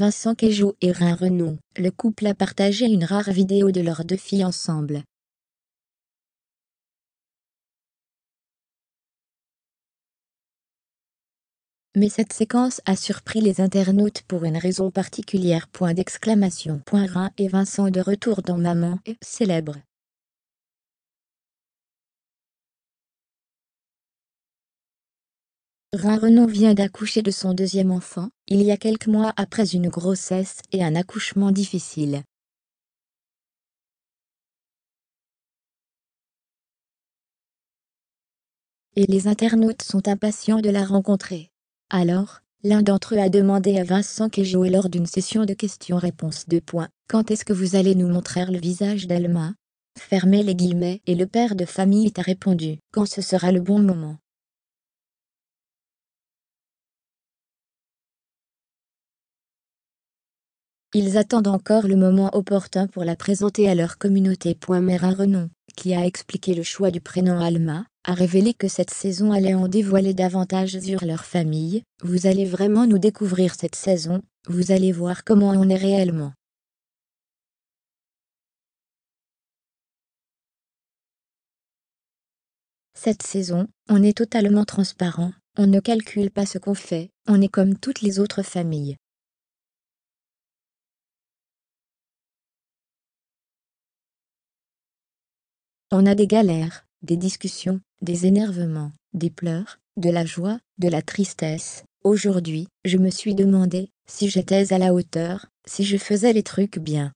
Vincent Cageot et Rin Renault, le couple a partagé une rare vidéo de leurs deux filles ensemble. Mais cette séquence a surpris les internautes pour une raison particulière. Point d'exclamation. Point et Vincent de retour dans Maman est célèbre. Rhin-Renon vient d'accoucher de son deuxième enfant, il y a quelques mois après une grossesse et un accouchement difficile. Et les internautes sont impatients de la rencontrer. Alors, l'un d'entre eux a demandé à Vincent Kejoué lors d'une session de questions-réponses de points « Quand est-ce que vous allez nous montrer le visage d'Alma ?» Fermez les guillemets et le père de famille t'a répondu « Quand ce sera le bon moment ?» Ils attendent encore le moment opportun pour la présenter à leur communauté. à Renon, qui a expliqué le choix du prénom Alma, a révélé que cette saison allait en dévoiler davantage sur leur famille. Vous allez vraiment nous découvrir cette saison, vous allez voir comment on est réellement. Cette saison, on est totalement transparent, on ne calcule pas ce qu'on fait, on est comme toutes les autres familles. On a des galères, des discussions, des énervements, des pleurs, de la joie, de la tristesse. Aujourd'hui, je me suis demandé si j'étais à la hauteur, si je faisais les trucs bien.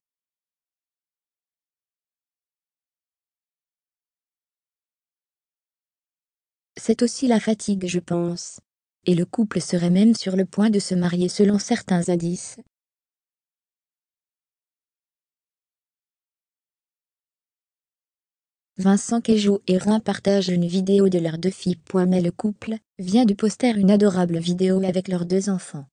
C'est aussi la fatigue, je pense. Et le couple serait même sur le point de se marier selon certains indices, Vincent Keijo et Rhin partagent une vidéo de leurs deux filles. Mais le couple vient de poster une adorable vidéo avec leurs deux enfants.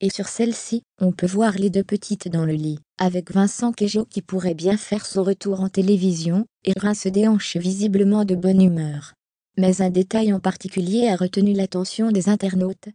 Et sur celle-ci, on peut voir les deux petites dans le lit, avec Vincent Keijo qui pourrait bien faire son retour en télévision, et Rhin se déhanche visiblement de bonne humeur. Mais un détail en particulier a retenu l'attention des internautes,